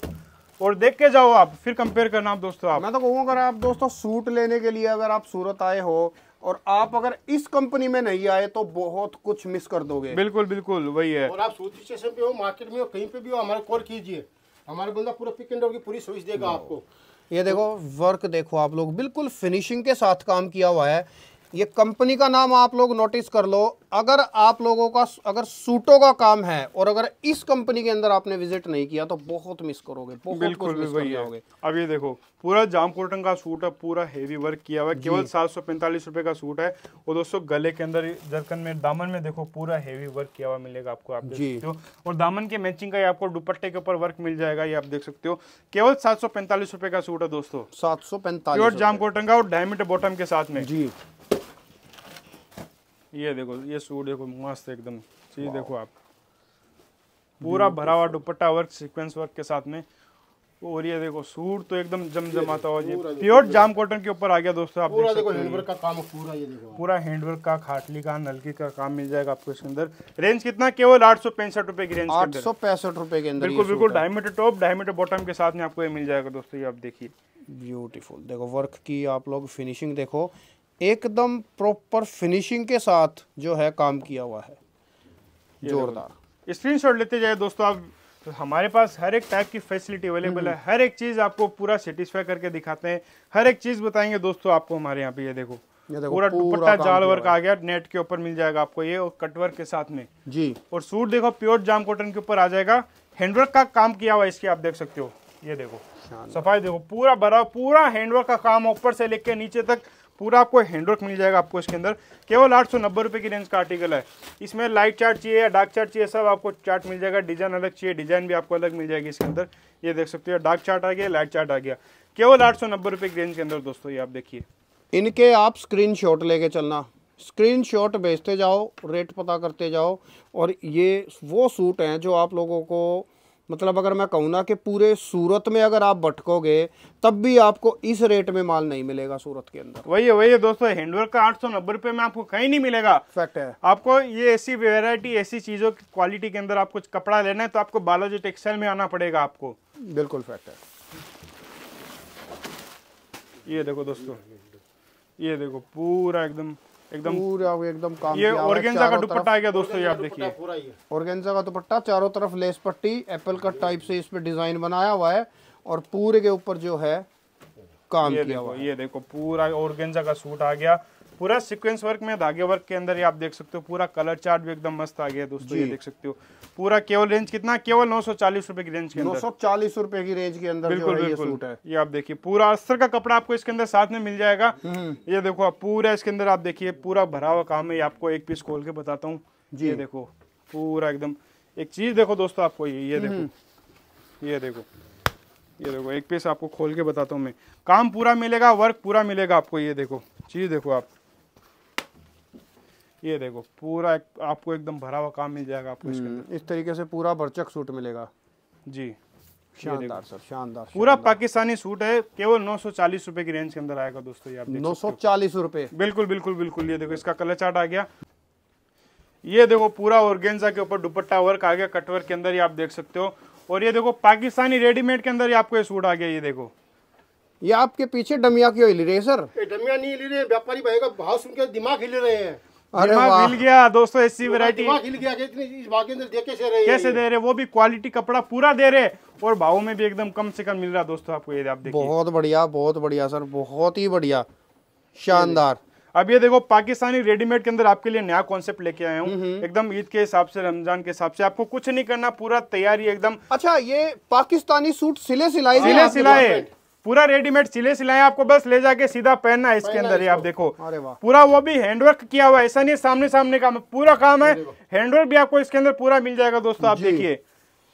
और देख के जाओ आप फिर कंपेयर करना आप दोस्तों आप मैं तो कहूँगा अगर आप दोस्तों सूट लेने के लिए अगर आप सूरत आए हो और आप अगर इस कंपनी में नहीं आए तो बहुत कुछ मिस कर दोगे बिल्कुल बिल्कुल वही है और आप सूट स्टेशन पे हो मार्केट में हो कहीं पे भी हो हमारे कॉल कीजिए हमारे बंदा पूरा पिक एंड की पूरी सर्विस देगा आपको ये देखो वर्क देखो आप लोग बिल्कुल फिनिशिंग के साथ काम किया हुआ है ये कंपनी का नाम आप लोग नोटिस कर लो अगर आप लोगों का अगर सूटों का काम है और अगर इस कंपनी के अंदर आपने विजिट नहीं किया तो बहुत मिस करोगे बहुत बिल्कुल मिस कर अब ये देखो पूरा जाम कोटन का सूट है पूरा हेवी वर्क किया हुआ है केवल सात सौ पैंतालीस रुपए का सूट है और दोस्तों गले के अंदर जरकन में दामन में देखो पूरा हेवी वर्क किया हुआ मिलेगा आपको आप देख सकते हो और दामन के मैचिंग का आपको दुपट्टे के ऊपर वर्क मिल जाएगा ये आप देख सकते हो केवल सात सौ पैंतालीस रुपए का सूट है दोस्तों सात सौ पैंतालीस जाम कोटन का और डायमंड बॉटम के साथ में जी ये देखो ये सूट देखो मस्त एकदम चीज देखो आप पूरा भरा हुआ दुपट्टा वर्क सीक्वेंस वर्क के साथ में और ये देखो सूट तो एकदम जम जमाता हुआ प्योर जाम कॉटन के ऊपर आ गया दोस्तों आप पूरा देखो हैंडवर्क का काम पूरा ये देखो पूरा हैंडवर्क का खाटली का नलकी का काम मिल जाएगा आपको इसके अंदर रेंज कितना केवल आठ सौ पैंसठ रुपए की रेंज आठ सौ पैंसठ रुपए के अंदर बिल्कुल बिल्कुल डायमीटर टॉप डायमीटर बॉटम के साथ में आपको ये मिल जाएगा दोस्तों ये आप देखिए ब्यूटीफुल देखो वर्क की आप लोग फिनिशिंग देखो एकदम प्रॉपर फिनिशिंग के साथ जो है काम किया हुआ है जोरदार स्क्रीनशॉट लेते जाए दोस्तों आप तो हमारे पास हर एक टाइप की फैसिलिटी अवेलेबल है हम्म। हर एक चीज़ आपको पूरा सेटिस्फाई करके दिखाते हैं हर एक चीज़ बताएंगे दोस्तों आपको हमारे यहाँ पे ये देखो पूरा दुपट्टा जाल वर्क आ गया नेट के ऊपर मिल जाएगा आपको ये और कटवर्क के साथ में जी और सूट देखो प्योर जाम कॉटन के ऊपर आ जाएगा हैंडवर्क का काम किया हुआ इसके आप देख सकते हो ये देखो सफाई देखो पूरा बड़ा पूरा हैंडवर्क का काम ऊपर से लेके नीचे तक पूरा आपको हैंडवर्क मिल जाएगा आपको इसके अंदर केवल आठ सौ नब्बे की रेंज का आर्टिकल है इसमें लाइट चार्ट चाहिए या डार्क चार्ट चाहिए सब आपको चार्ट मिल जाएगा डिजाइन अलग चाहिए डिजाइन भी आपको अलग मिल जाएगी इसके अंदर ये देख सकते हो डार्क चार्ट आ गया लाइट चार्ट आ गया केवल आठ सौ नब्बे की रेंज के अंदर दोस्तों ये आप देखिए इनके आप स्क्रीन शॉट लेके चलना स्क्रीन शॉट भेजते जाओ रेट पता करते जाओ और ये वो सूट हैं जो आप लोगों को मतलब अगर मैं कहूँ ना कि पूरे सूरत में अगर आप भटकोगे तब भी आपको इस रेट में माल नहीं मिलेगा सूरत के अंदर वही है वही है दोस्तों हैंडवर्क का आठ सौ नब्बे रुपये में आपको कहीं नहीं मिलेगा फैक्ट है आपको ये ऐसी वेराइटी ऐसी चीज़ों की क्वालिटी के अंदर आपको कपड़ा लेना है तो आपको बालाजी टेक्सटाइल में आना पड़ेगा आपको बिल्कुल फैक्ट है ये देखो दोस्तों ये देखो पूरा एकदम एकदम पूरा एकदम काम ये ऑर्गेन्जा का दुपट्टा आ गया दोस्तों ये आप देखिए ऑर्गेन्जा का दुपट्टा चारों तरफ लेस पट्टी एप्पल का टाइप से इसमें डिजाइन बनाया हुआ है और पूरे के ऊपर जो है काम किया हुआ ये देखो पूरा ऑर्गेन्जा का सूट आ गया पूरा सीक्वेंस वर्क में धागे वर्क के अंदर ही आप देख सकते हो पूरा कलर चार्ट भी एकदम मस्त आ गया दोस्तों ये देख सकते हो पूरा केवल रेंज कितना केवल नौ सौ चालीस रूपए की रेंज के नौ सौ चालीस रूपए की रेंज के अंदर बिल्कुल बिल्कुल ये आप देखिए पूरा अस्तर का कपड़ा आपको इसके अंदर साथ में मिल जाएगा हम्म। ये देखो आप पूरा इसके अंदर आप देखिए पूरा भरा हुआ काम है आपको एक पीस खोल के बताता हूँ ये देखो पूरा एकदम एक चीज देखो दोस्तों आपको ये ये देखो हम्म। ये देखो ये देखो एक पीस आपको खोल के बताता हूँ मैं काम पूरा मिलेगा वर्क पूरा मिलेगा आपको ये देखो चीज देखो आप ये देखो पूरा एक, आपको एकदम भरा हुआ काम मिल जाएगा आपको हम्म, इस तरीके से पूरा भरचक सूट मिलेगा जी शानदार सर शानदार पूरा पाकिस्तानी सूट है केवल नौ सौ चालीस रुपए की रेंज के अंदर आएगा दोस्तों ये आप नौ सौ चालीस रुपए बिल्कुल बिल्कुल बिल्कुल ये देखो इसका कलर चार्ट आ गया ये देखो पूरा ऑर्गेन्जा के ऊपर दुपट्टा वर्क आ गया कटवर्क के अंदर ये आप देख सकते हो और ये देखो पाकिस्तानी रेडीमेड के अंदर आपको ये सूट आ गया ये देखो ये आपके पीछे डमिया क्यों हिल रही है सर डमिया नहीं हिल रही है व्यापारी भाई का भाव सुनकर दिमाग हिल रहे हैं अरे हिल गया दोस्तों ऐसी वैरायटी हिल गया इस भाग के अंदर दे कैसे रहे कैसे दे रहे वो भी क्वालिटी कपड़ा पूरा दे रहे और भावों में भी एकदम कम से कम मिल रहा दोस्तों आपको ये आप देखिए बहुत बढ़िया बहुत बढ़िया सर बहुत ही बढ़िया शानदार अब ये देखो पाकिस्तानी रेडीमेड के अंदर आपके लिए नया कॉन्सेप्ट लेके आया हूँ एकदम ईद के हिसाब से रमजान के हिसाब से आपको कुछ नहीं करना पूरा तैयारी एकदम अच्छा ये पाकिस्तानी सूट सिले सिलाए सिले सिलाए पूरा रेडीमेड सिले सिलाए आपको बस ले जाके सीधा पहनना है इसके अंदर ही आप देखो पूरा वो भी हैंडवर्क किया हुआ ऐसा नहीं सामने सामने का पूरा काम है हैंडवर्क भी आपको इसके अंदर पूरा मिल जाएगा दोस्तों आप देखिए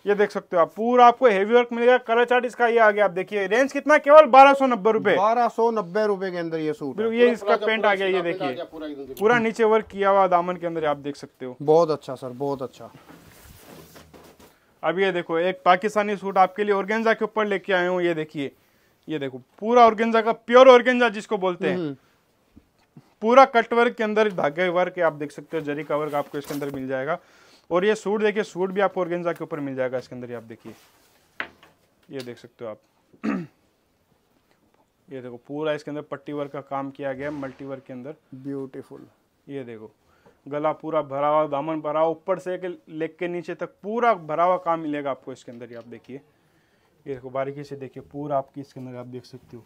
ये देख सकते हो आप पूरा आपको हेवी वर्क मिलेगा कलर चार्ट इसका ये आ गया आप देखिए रेंज कितना केवल बारह सौ नब्बे रूपए बारह सौ नब्बे रूपए के अंदर ये सूट ये इसका पेंट आ गया ये देखिए पूरा नीचे वर्क किया हुआ दामन के अंदर आप देख सकते हो बहुत अच्छा सर बहुत अच्छा अब ये देखो एक पाकिस्तानी सूट आपके लिए ऑर्गेन्जा के ऊपर लेके आये हूँ ये देखिए ये देखो पूरा ऑर्गेंजा का प्योर ऑर्गेंजा जिसको बोलते हैं हम्म। पूरा कट के अंदर धागे वर्क आप देख सकते हो जरी का वर्क आपको इसके अंदर मिल जाएगा और ये सूट देखिए सूट भी आपको ऑर्गेंजा के ऊपर मिल जाएगा इसके अंदर आप देखिए ये देख सकते हो आप *clears throat* ये देखो पूरा इसके अंदर पट्टी वर्क का काम किया गया मल्टी वर्क के अंदर ब्यूटीफुल ये देखो गला पूरा भरा हुआ दामन भरा हुआ ऊपर से लेग के नीचे तक पूरा भरा हुआ काम मिलेगा आपको इसके अंदर ही आप देखिए ये देखो बारीकी से देखिए पूरा आपकी इसके अंदर आप देख सकते हो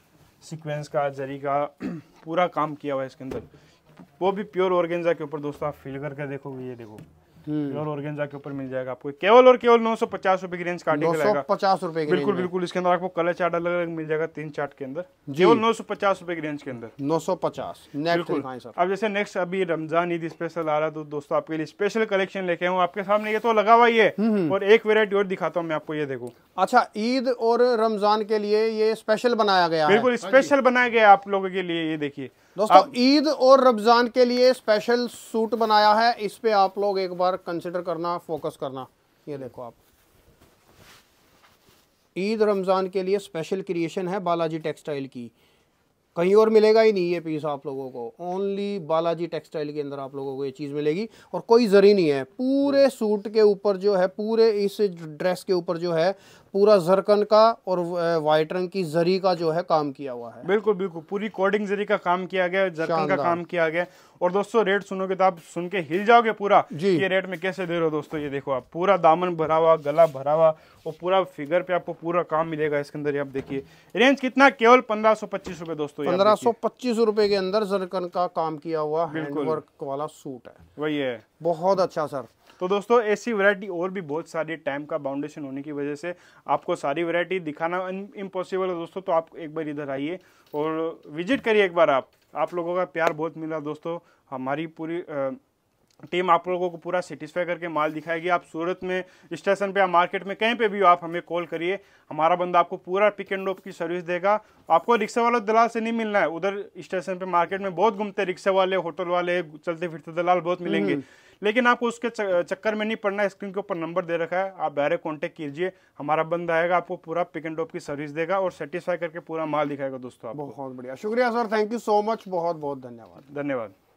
सीक्वेंस का जरी का *clears throat* पूरा काम किया हुआ है इसके अंदर वो भी प्योर ऑर्गेंजा के ऊपर दोस्तों आप फील करके देखोगे ये देखो प्योर ऑर्गेंजा के ऊपर मिल जाएगा आपको केवल और केवल नौ सौ पचास रुपए की रेंज का आर्टिकल आएगा पचास रुपए बिल्कुल बिल्कुल इसके अंदर आपको कलर चार्ट अलग अलग मिल जाएगा तीन चार्ट के अंदर केवल नौ सौ पचास रुपए की रेंज के अंदर नौ सौ पचास बिल्कुल अब जैसे नेक्स्ट अभी रमजान ईद स्पेशल आ रहा है तो दोस्तों आपके लिए स्पेशल कलेक्शन लेके हूँ आपके सामने ये तो लगा हुआ ही है हम्म, हम्म। और एक वेरायटी और दिखाता हूँ मैं आपको ये देखो अच्छा ईद और रमजान के लिए ये स्पेशल बनाया गया बिल्कुल स्पेशल हाँ बनाया गया आप लोगों के लिए ये देखिए दोस्तों ईद और रमज़ान के लिए स्पेशल सूट बनाया है इस पे आप लोग एक बार कंसिडर करना फोकस करना ये देखो आप ईद रमज़ान के लिए स्पेशल क्रिएशन है बालाजी टेक्सटाइल की कहीं और मिलेगा ही नहीं ये पीस आप लोगों को ओनली बालाजी टेक्सटाइल के अंदर आप लोगों को ये चीज़ मिलेगी और कोई जरी नहीं है पूरे सूट हम्म। के ऊपर जो है पूरे इस ड्रेस के ऊपर जो है पूरा जरकन का और वाइट रंग की जरी का जो है काम किया हुआ है बिल्कुल बिल्कुल पूरी कोडिंग जरी का काम किया गया जरकन का काम किया गया और दोस्तों रेट सुनोगे तो आप सुन के हिल जाओगे पूरा ये रेट में कैसे दे रहे हो दोस्तों ये देखो आप पूरा दामन भरा हुआ गला भरा हुआ और पूरा फिगर पे आपको पूरा काम मिलेगा इसके अंदर आप देखिए रेंज कितना केवल पंद्रह सौ पच्चीस रुपए दोस्तों पंद्रह सौ पच्चीस रुपए के अंदर जरकन का काम किया हुआ वर्क वाला सूट है वही है बहुत अच्छा सर तो दोस्तों ऐसी वैरायटी और भी बहुत सारी टाइम का बाउंडेशन होने की वजह से आपको सारी वैरायटी दिखाना इम्पॉसिबल है दोस्तों तो आप एक बार इधर आइए और विजिट करिए एक बार आप आप लोगों का प्यार बहुत मिला दोस्तों हमारी पूरी टीम आप लोगों को पूरा सेटिस्फाई करके माल दिखाएगी आप सूरत में स्टेशन पे या मार्केट में कहीं पे भी हो आप हमें कॉल करिए हमारा बंदा आपको पूरा पिक एंड ड्रॉप की सर्विस देगा आपको रिक्शे वाला दलाल से नहीं मिलना है उधर स्टेशन पे मार्केट में बहुत घूमते रिक्शे वाले होटल वाले चलते फिरते दलाल बहुत मिलेंगे हम्म। लेकिन आपको उसके चक्कर में नहीं पड़ना स्क्रीन के ऊपर नंबर दे रखा है आप डायरेक्ट कॉन्टेक्ट कीजिए हमारा बंद आएगा आपको पूरा पिक एंड ड्रॉप की सर्विस देगा और सेटिस्फाई करके पूरा माल दिखाएगा दोस्तों बहुत बढ़िया शुक्रिया sir thank you so much बहुत बहुत धन्यवाद धन्यवाद